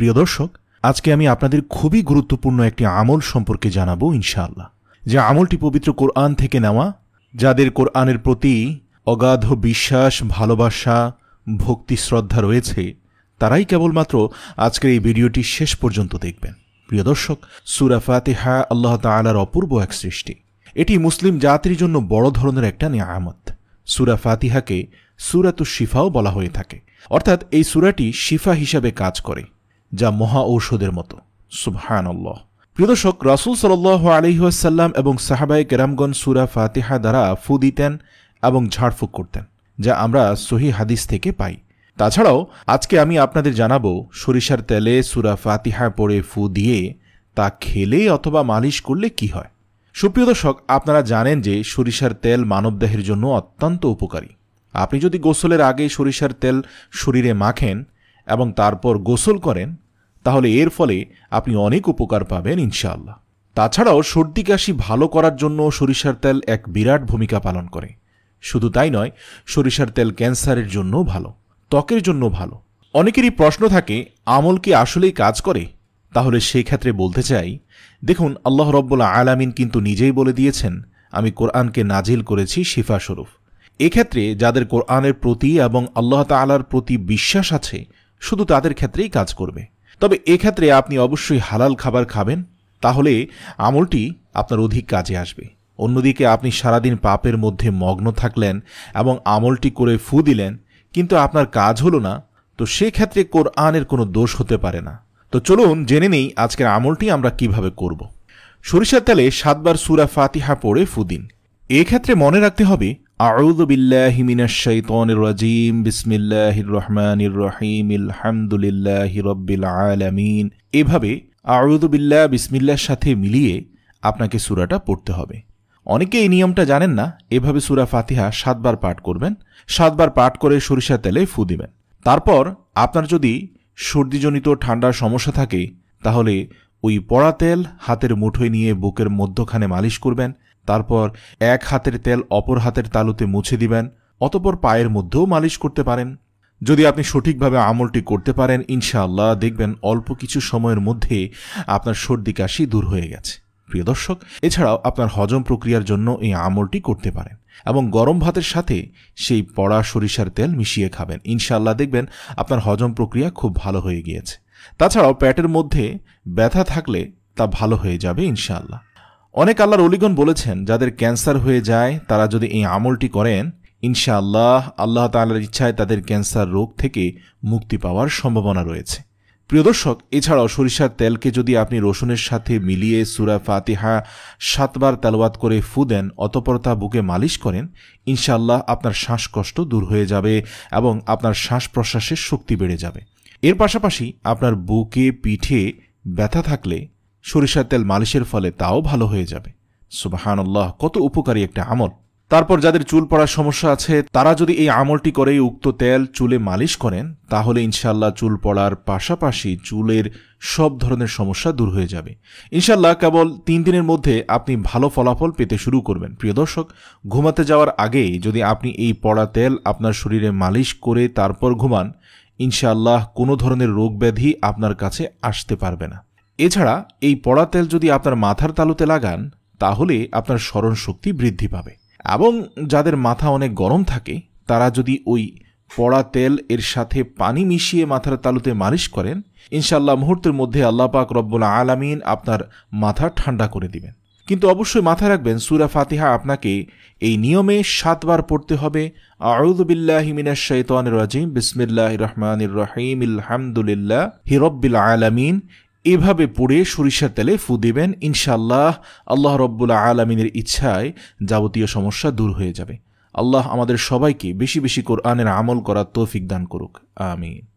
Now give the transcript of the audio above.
প্রিয় দর্শক আজকে আমি আপনাদের খুবই গুরুত্বপূর্ণ একটি আমল সম্পর্কে জানাবো ইনশাআল্লাহ যে আমলটি পবিত্র কোরআন থেকে নেওয়া যাদের কোরআনের প্রতি অগাধ বিশ্বাস ভালোবাসা ভক্তি শ্রদ্ধা রয়েছে তারাই কেবলমাত্র আজকের এই ভিডিওটি শেষ পর্যন্ত দেখবেন প্রিয় দর্শক সুরা ফাতেহা আল্লাহ তালার অপূর্ব এক সৃষ্টি এটি মুসলিম জাতির জন্য বড় ধরনের একটা নিয়ামত সুরা ফাতিহাকে সুরাতু শিফাও বলা হয়ে থাকে অর্থাৎ এই সুরাটি শিফা হিসাবে কাজ করে যা মহা ঔষধের মতো প্রিয় প্রিয়দর্শক রাসুল সাল আলহিহাসাল্লাম এবং সাহাবাই কেরামগঞ্জ সুরা ফাতিহা দ্বারা ফু দিতেন এবং ঝাড়ফুঁক করতেন যা আমরা সহি হাদিস থেকে পাই তাছাড়াও আজকে আমি আপনাদের জানাবো সরিষার তেলে সুরা ফাতিহা পরে ফু দিয়ে তা খেলে অথবা মালিশ করলে কি হয় সুপ্রিয় দর্শক আপনারা জানেন যে সরিষার তেল মানবদেহের জন্য অত্যন্ত উপকারী আপনি যদি গোসলের আগে সরিষার তেল শরীরে মাখেন এবং তারপর গোসল করেন তাহলে এর ফলে আপনি অনেক উপকার পাবেন ইনশাআল্লাহ তাছাড়াও সর্দি কাশি ভালো করার জন্য সরিষার তেল এক বিরাট ভূমিকা পালন করে শুধু তাই নয় সরিষার তেল ক্যান্সারের জন্য ভালো ত্বকের জন্য ভালো অনেকেরই প্রশ্ন থাকে আমল কি আসলেই কাজ করে তাহলে সেই ক্ষেত্রে বলতে চাই দেখুন আল্লাহ রব্বুল্লা আলামিন কিন্তু নিজেই বলে দিয়েছেন আমি কোরআনকে নাজিল করেছি শিফাস্বরূপ এক্ষেত্রে যাদের কোরআনের প্রতি এবং আল্লাহ তালার প্রতি বিশ্বাস আছে শুধু তাদের ক্ষেত্রেই কাজ করবে তবে এক্ষেত্রে আপনি অবশ্যই হালাল খাবার খাবেন তাহলে আমলটি আপনার অধিক কাজে আসবে অন্যদিকে আপনি সারাদিন পাপের মধ্যে মগ্ন থাকলেন এবং আমলটি করে ফু দিলেন কিন্তু আপনার কাজ হল না তো সেক্ষেত্রে কোরআনের কোনো দোষ হতে পারে না তো চলুন জেনে নেই আজকের আমলটি আমরা কিভাবে করব সরিষার তেলে সাতবার সুরা ফাতিহা পড়ে ফুদিন এক্ষেত্রে মনে রাখতে হবে أعوذ بالله من الشيطان الرجيم بسم الله الرحمن الرحيم الحمد لله رب العالمين এভাবে আউযু বিল্লাহ বিসমিল্লার সাথে মিলিয়ে আপনাকে সূরাটা পড়তে হবে অনেকে এই নিয়মটা জানেন না এভাবে সূরা ফাতিহা সাতবার পাঠ করবেন সাতবার পাঠ করে সরিষা তেলে ফু দিবেন তারপর আপনার যদি সর্দিজনিত ঠান্ডার সমস্যা থাকে তাহলে ওই পড়া তেল হাতের মুঠোয় নিয়ে বুকের মধ্যখানে মালিশ করবেন তারপর এক হাতের তেল অপর হাতের তালুতে মুছে দিবেন অতপর পায়ের মধ্যেও মালিশ করতে পারেন যদি আপনি সঠিকভাবে আমলটি করতে পারেন ইনশাআল্লাহ দেখবেন অল্প কিছু সময়ের মধ্যে আপনার সর্দি কাশি দূর হয়ে গেছে প্রিয় দর্শক এছাড়াও আপনার হজম প্রক্রিয়ার জন্য এই আমলটি করতে পারেন এবং গরম ভাতের সাথে সেই পড়া সরিষার তেল মিশিয়ে খাবেন ইনশাআল্লাহ দেখবেন আপনার হজম প্রক্রিয়া খুব ভালো হয়ে গিয়েছে তাছাড়াও প্যাটের মধ্যে ব্যথা থাকলে তা ভালো হয়ে যাবে ইনশাআল্লাহ অনেক আল্লাহর অলিগণ বলেছেন যাদের ক্যান্সার হয়ে যায় তারা যদি এই আমলটি করেন ইনশা আল্লাহ তালার ইচ্ছায় তাদের ক্যান্সার রোগ থেকে মুক্তি পাওয়ার সম্ভাবনা রয়েছে প্রিয় দর্শক এছাড়াও সরিষার তেলকে যদি আপনি রসুনের সাথে মিলিয়ে সুরা ফাতিহা সাতবার তেলওয়াত করে ফু দেন অতপর তা বুকে মালিশ করেন ইনশাআল্লাহ আপনার শ্বাসকষ্ট দূর হয়ে যাবে এবং আপনার শ্বাস প্রশ্বাসের শক্তি বেড়ে যাবে এর পাশাপাশি আপনার বুকে পিঠে ব্যথা থাকলে সরিষার তেল মালিশের ফলে তাও ভালো হয়ে যাবে সুবাহানল্লাহ কত উপকারী একটা আমল তারপর যাদের চুল পড়ার সমস্যা আছে তারা যদি এই আমলটি করে উক্ত তেল চুলে মালিশ করেন তাহলে ইনশাল্লাহ চুল পড়ার পাশাপাশি চুলের সব ধরনের সমস্যা দূর হয়ে যাবে ইনশাল্লাহ কেবল তিন দিনের মধ্যে আপনি ভালো ফলাফল পেতে শুরু করবেন প্রিয় দর্শক ঘুমাতে যাওয়ার আগেই যদি আপনি এই পড়া তেল আপনার শরীরে মালিশ করে তারপর ঘুমান ইনশাল্লাহ কোনো ধরনের রোগ ব্যাধি আপনার কাছে আসতে পারবে না এছাড়া এই পড়া তেল যদি আপনার মাথার তালুতে লাগান তাহলে আপনার স্মরণ শক্তি বৃদ্ধি পাবে এবং যাদের মাথা অনেক গরম থাকে তারা যদি ওই পড়া তেল এর সাথে পানি মিশিয়ে মাথার তালুতে মালিশ করেন ইনশাল্লাহ মুহূর্তের মধ্যে আল্লাহ পাক রব্বুল আলামিন আপনার মাথা ঠান্ডা করে দিবেন কিন্তু অবশ্যই মাথায় রাখবেন সুরা ফাতিহা আপনাকে এই নিয়মে সাতবার পড়তে হবে আউদুবিল্লাহিমিনাশাইতানির রাজিম বিসমিল্লাহ রহমানির রহিম ইলহামদুলিল্লাহ হিরব্বিল আলামিন এভাবে পড়ে সরিষার তেলে ফু দেবেন ইনশাল্লাহ আল্লাহ রব্বুল্লা আলমিনের ইচ্ছায় যাবতীয় সমস্যা দূর হয়ে যাবে আল্লাহ আমাদের সবাইকে বেশি বেশি কোরআনের আমল করার তৌফিক দান করুক আমিন